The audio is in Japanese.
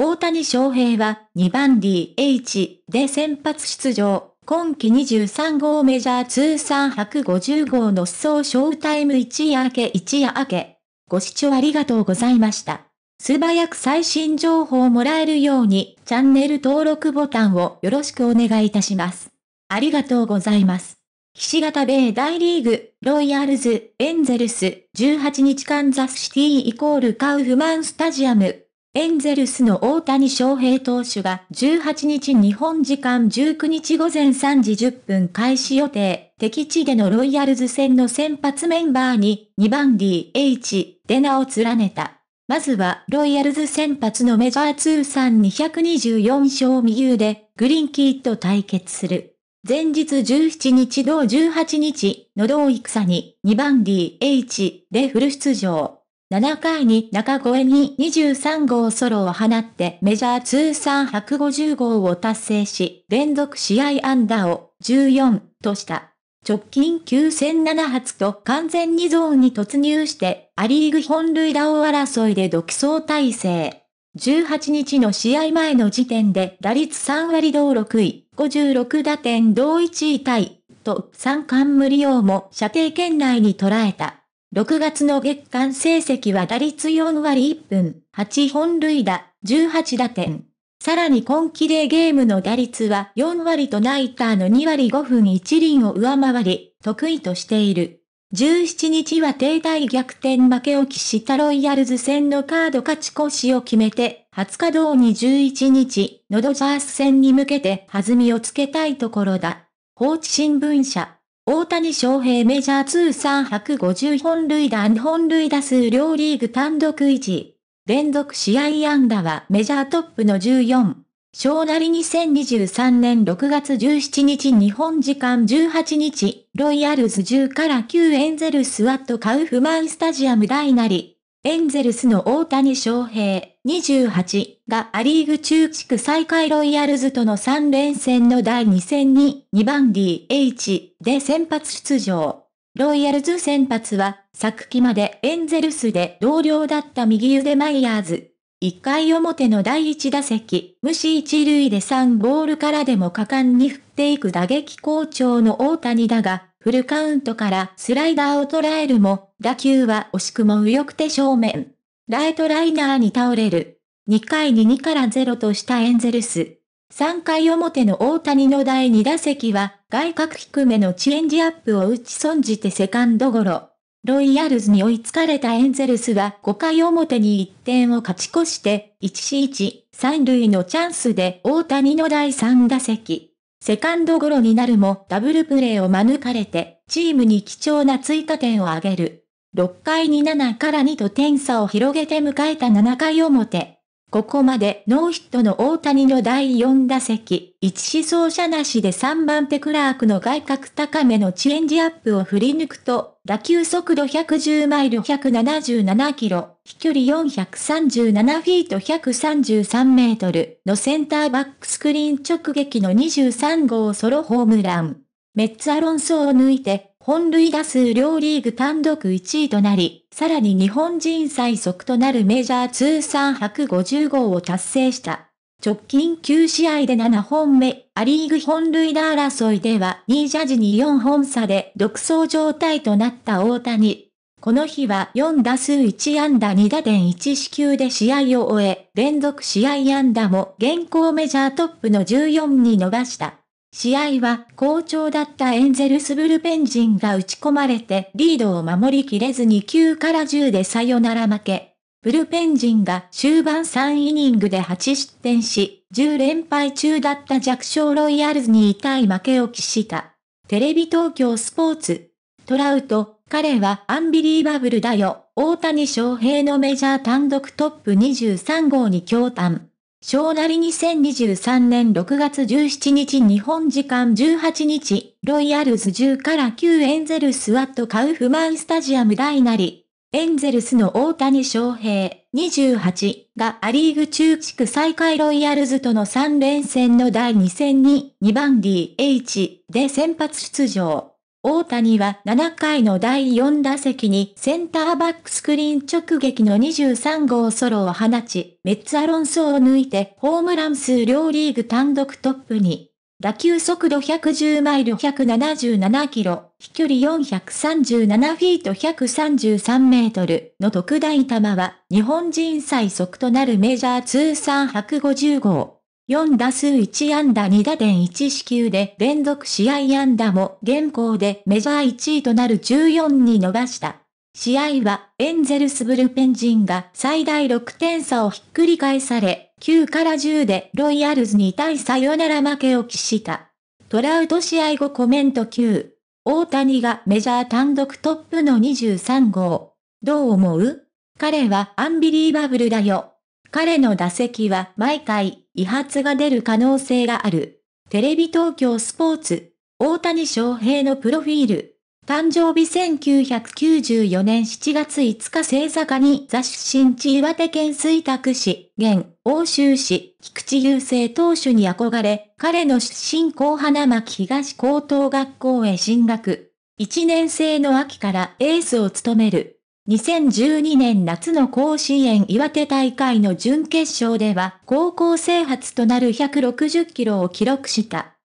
大谷翔平は2番 DH で先発出場。今季23号メジャー通算150号の思想ショータイム一夜明け一夜明け。ご視聴ありがとうございました。素早く最新情報をもらえるようにチャンネル登録ボタンをよろしくお願いいたします。ありがとうございます。岸し形米大リーグ、ロイヤルズ、エンゼルス、18日カンザスシティイコールカウフマンスタジアム。エンゼルスの大谷翔平投手が18日日本時間19日午前3時10分開始予定、敵地でのロイヤルズ戦の先発メンバーに2番 DH で名を連ねた。まずはロイヤルズ先発のメジャー通算224勝未有でグリンキーと対決する。前日17日同18日の同戦に2番 DH でフル出場。7回に中越に23号ソロを放ってメジャー通算150号を達成し、連続試合安打を14とした。直近9戦7発と完全にゾーンに突入して、アリーグ本塁打王争いで独走体制。18日の試合前の時点で打率3割同6位、56打点同1位タイ、と三冠無利用も射程圏内に捉えた。6月の月間成績は打率4割1分、8本塁打、18打点。さらに今季でゲームの打率は4割とナイターの2割5分1輪を上回り、得意としている。17日は停滞逆転負けを喫したロイヤルズ戦のカード勝ち越しを決めて、20日同に11日、のドジャース戦に向けて弾みをつけたいところだ。放置新聞社。大谷翔平メジャー通算150本塁打本塁打数両リーグ単独1連続試合安打はメジャートップの14。小なり2023年6月17日日本時間18日、ロイヤルズ10から9エンゼルスワットカウフマンスタジアム大なり。エンゼルスの大谷翔平、28がアリーグ中地区最下位ロイヤルズとの3連戦の第2戦に2番 DH で先発出場。ロイヤルズ先発は、昨季までエンゼルスで同僚だった右腕マイヤーズ。1回表の第1打席、無視1塁で3ボールからでも果敢に振っていく打撃好調の大谷だが、フルカウントからスライダーを捉えるも、打球は惜しくも右翼手正面。ライトライナーに倒れる。2回に2から0としたエンゼルス。3回表の大谷の第2打席は、外角低めのチェンジアップを打ち損じてセカンドゴロ。ロイヤルズに追いつかれたエンゼルスは5回表に1点を勝ち越して、1 1 3塁のチャンスで大谷の第3打席。セカンドゴロになるもダブルプレーを免れて、チームに貴重な追加点を挙げる。6回に7から2と点差を広げて迎えた7回表。ここまでノーヒットの大谷の第4打席、一思走者なしで3番手クラークの外角高めのチェンジアップを振り抜くと、打球速度110マイル177キロ、飛距離437フィート133メートルのセンターバックスクリーン直撃の23号ソロホームラン。メッツアロンソを抜いて、本塁打数両リーグ単独1位となり、さらに日本人最速となるメジャー通算150号を達成した。直近9試合で7本目、アリーグ本塁打争いでは2ジャジに4本差で独走状態となった大谷。この日は4打数1安打2打点1四球で試合を終え、連続試合安打も現行メジャートップの14に伸ばした。試合は好調だったエンゼルスブルペン陣が打ち込まれてリードを守りきれずに9から10でサヨナラ負け。ブルペン陣が終盤3イニングで8失点し、10連敗中だった弱小ロイヤルズに痛い負けを喫した。テレビ東京スポーツ。トラウト、彼はアンビリーバブルだよ。大谷翔平のメジャー単独トップ23号に驚嘆。小なり2023年6月17日日本時間18日、ロイヤルズ10から9エンゼルスワットカウフマンスタジアム大なり、エンゼルスの大谷翔平28がアリーグ中地区最下位ロイヤルズとの3連戦の第2戦に2番 DH で先発出場。大谷は7回の第4打席にセンターバックスクリーン直撃の23号ソロを放ち、メッツアロンソを抜いてホームラン数両リーグ単独トップに。打球速度110マイル177キロ、飛距離437フィート133メートルの特大球は日本人最速となるメジャー通算150号。4打数1安打2打点1四球で連続試合安打も現行でメジャー1位となる14に伸ばした。試合はエンゼルスブルペン陣が最大6点差をひっくり返され、9から10でロイヤルズに対さよなら負けを喫した。トラウト試合後コメント9。大谷がメジャー単独トップの23号。どう思う彼はアンビリーバブルだよ。彼の打席は毎回、威発が出る可能性がある。テレビ東京スポーツ、大谷翔平のプロフィール。誕生日1994年7月5日座坂に雑誌新地岩手県水拓市、現、欧州市、菊池雄星投手に憧れ、彼の出身校花巻東高等学校へ進学。1年生の秋からエースを務める。2012年夏の甲子園岩手大会の準決勝では高校生初となる160キロを記録した。